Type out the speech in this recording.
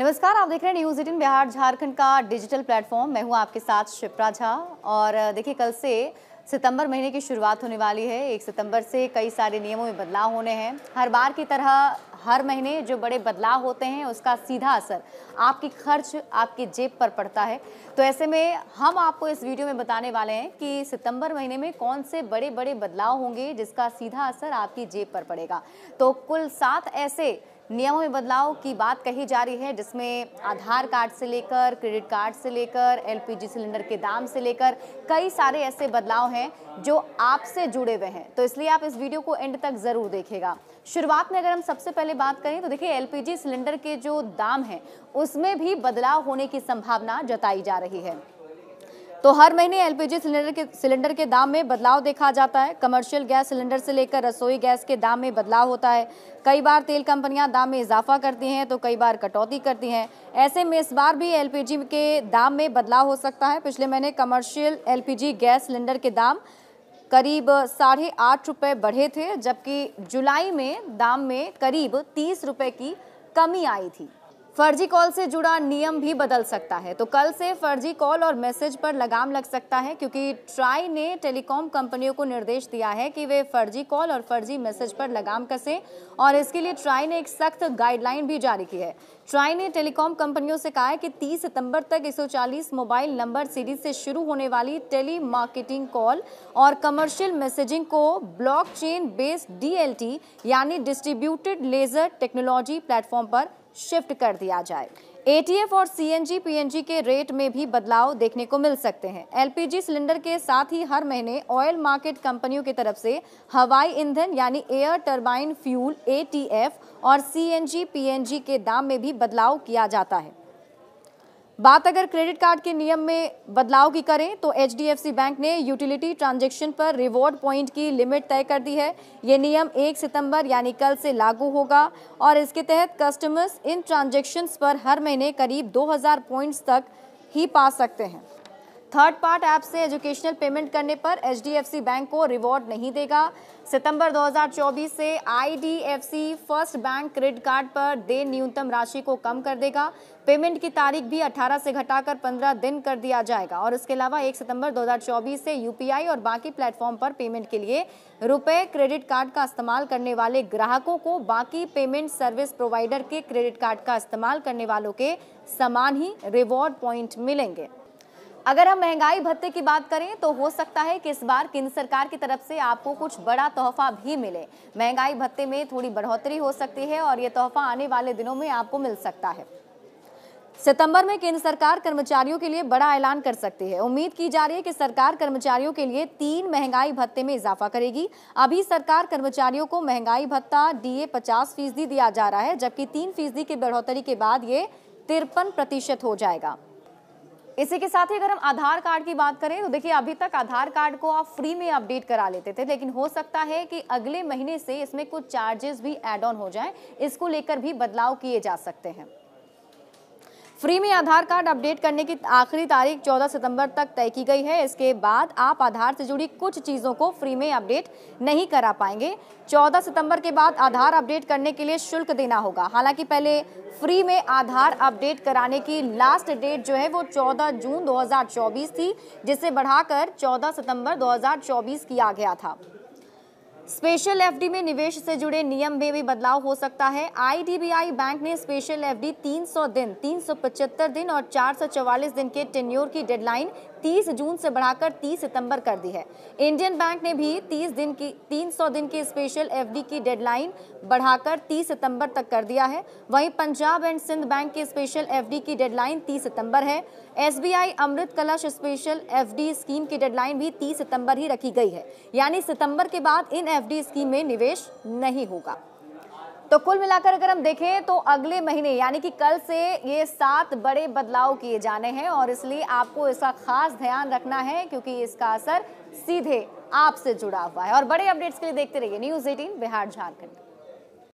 नमस्कार आप देख रहे हैं न्यूज एटीन बिहार झारखंड का डिजिटल प्लेटफॉर्म मैं हूं आपके साथ शिप्रा झा और देखिए कल से सितंबर महीने की शुरुआत होने वाली है एक सितंबर से कई सारे नियमों में बदलाव होने हैं हर बार की तरह हर महीने जो बड़े बदलाव होते हैं उसका सीधा असर आपकी खर्च आपकी जेब पर पड़ता है तो ऐसे में हम आपको इस वीडियो में बताने वाले हैं कि सितंबर महीने में कौन से बड़े बड़े बदलाव होंगे जिसका सीधा असर आपकी जेब पर पड़ेगा तो कुल सात ऐसे नियमों में बदलाव की बात कही जा रही है जिसमें आधार कार्ड से लेकर क्रेडिट कार्ड से लेकर एलपीजी सिलेंडर के दाम से लेकर कई सारे ऐसे बदलाव हैं जो आपसे जुड़े हुए हैं तो इसलिए आप इस वीडियो को एंड तक ज़रूर देखेगा शुरुआत में अगर हम सबसे पहले पहले बात करें तो देखिए एलपीजी सिलेंडर के जो दाम हैं उसमें भी बदलाव होने की संभावना जताई जा रही है तो हर महीने एलपीजी सिलेंडर के सिलेंडर के दाम में बदलाव देखा जाता है कमर्शियल गैस सिलेंडर से लेकर रसोई गैस के दाम में बदलाव होता है कई बार तेल कंपनियां दाम में इजाफा करती हैं तो कई बार कटौती करती हैं ऐसे में इस बार भी एलपीजी के दाम में बदलाव हो सकता है पिछले महीने कमर्शियल एलपीजी गैस सिलेंडर के दाम करीब साढ़े आठ रुपये बढ़े थे जबकि जुलाई में दाम में करीब तीस रुपये की कमी आई थी फर्जी कॉल से जुड़ा नियम भी बदल सकता है तो कल से फर्जी कॉल और मैसेज पर लगाम लग सकता है क्योंकि ट्राई ने टेलीकॉम कंपनियों को निर्देश दिया है कि वे फर्जी कॉल और फर्जी मैसेज पर लगाम कसें और इसके लिए ट्राई ने एक सख्त गाइडलाइन भी जारी की है ट्राई ने टेलीकॉम कंपनियों से कहा है कि 30 सितंबर तक 140 मोबाइल नंबर सीरीज से शुरू होने वाली टेली मार्केटिंग कॉल और कमर्शियल मैसेजिंग को ब्लॉकचेन बेस्ड डीएलटी यानी डिस्ट्रीब्यूटेड लेजर टेक्नोलॉजी प्लेटफॉर्म पर शिफ्ट कर दिया जाए एटीएफ और सीएनजी पीएनजी के रेट में भी बदलाव देखने को मिल सकते हैं एलपीजी सिलेंडर के साथ ही हर महीने ऑयल मार्केट कंपनियों की तरफ से हवाई ईंधन यानी एयर टर्बाइन फ्यूल एटीएफ और सीएनजी पीएनजी के दाम में भी बदलाव किया जाता है बात अगर क्रेडिट कार्ड के नियम में बदलाव की करें तो एच बैंक ने यूटिलिटी ट्रांजेक्शन पर रिवॉर्ड पॉइंट की लिमिट तय कर दी है ये नियम 1 सितंबर यानी कल से लागू होगा और इसके तहत कस्टमर्स इन ट्रांजेक्शन्स पर हर महीने करीब 2000 पॉइंट्स तक ही पा सकते हैं थर्ड पार्ट ऐप से एजुकेशनल पेमेंट करने पर एच बैंक को रिवॉर्ड नहीं देगा सितंबर 2024 से IDFC first bank credit card पर दे न्यूनतम राशि को कम कर देगा पेमेंट की तारीख भी 18 से घटाकर 15 दिन कर दिया जाएगा और इसके अलावा 1 सितंबर 2024 से यूपीआई और बाकी प्लेटफॉर्म पर पेमेंट के लिए रुपए क्रेडिट कार्ड का इस्तेमाल करने वाले ग्राहकों को बाकी पेमेंट सर्विस प्रोवाइडर के क्रेडिट कार्ड का इस्तेमाल करने वालों के समान ही रिवॉर्ड पॉइंट मिलेंगे अगर हम महंगाई भत्ते की बात करें तो हो सकता है कि इस बार केंद्र सरकार की तरफ से आपको कुछ बड़ा तोहफा भी मिले महंगाई भत्ते में थोड़ी बढ़ोतरी हो सकती है और ये तोहफा आने वाले दिनों में आपको मिल सकता है सितंबर में केंद्र सरकार कर्मचारियों के लिए बड़ा ऐलान कर सकती है उम्मीद की जा रही है कि सरकार कर्मचारियों के लिए तीन महंगाई भत्ते में इजाफा करेगी अभी सरकार कर्मचारियों को महंगाई भत्ता डीए 50 फीसदी दिया जा रहा है जबकि तीन फीसदी की बढ़ोतरी के बाद ये तिरपन प्रतिशत हो जाएगा इसी के साथ ही अगर हम आधार कार्ड की बात करें तो देखिए अभी तक आधार कार्ड को आप फ्री में अपडेट करा लेते थे लेकिन हो सकता है कि अगले महीने से इसमें कुछ चार्जेस भी एड ऑन हो जाए इसको लेकर भी बदलाव किए जा सकते हैं फ्री में आधार कार्ड अपडेट करने की आखिरी तारीख 14 सितंबर तक तय की गई है इसके बाद आप आधार से जुड़ी कुछ चीज़ों को फ्री में अपडेट नहीं करा पाएंगे 14 सितंबर के बाद आधार अपडेट करने के लिए शुल्क देना होगा हालांकि पहले फ्री में आधार अपडेट कराने की लास्ट डेट जो है वो 14 जून 2024 थी जिसे बढ़ाकर 14 सितंबर 2024 किया गया था स्पेशल एफडी में निवेश से जुड़े नियम में भी बदलाव हो सकता है आईडीबीआई बैंक ने स्पेशल एफडी 300 दिन 375 दिन और 444 दिन के टेन्योर की डेडलाइन 30 जून से बढ़ाकर 30 सितंबर कर दी है इंडियन बैंक ने भी 30 दिन की 300 दिन के स्पेशल एफडी की डेडलाइन बढ़ाकर 30 सितंबर तक कर दिया है वहीं पंजाब एंड सिंध बैंक के स्पेशल एफडी की डेडलाइन 30 सितंबर है SBI Amrit Kalash special FD scheme की डेडलाइन भी 30 सितंबर ही रखी गई है यानी सितंबर के बाद इन एफडी स्कीम में निवेश नहीं होगा तो कुल मिलाकर अगर हम देखें तो अगले महीने यानी कि कल से ये सात बड़े बदलाव किए जाने हैं और इसलिए आपको इसका खास ध्यान रखना है क्योंकि इसका असर सीधे आपसे जुड़ा हुआ है और बड़े अपडेट्स के लिए देखते रहिए न्यूज एटीन बिहार झारखंड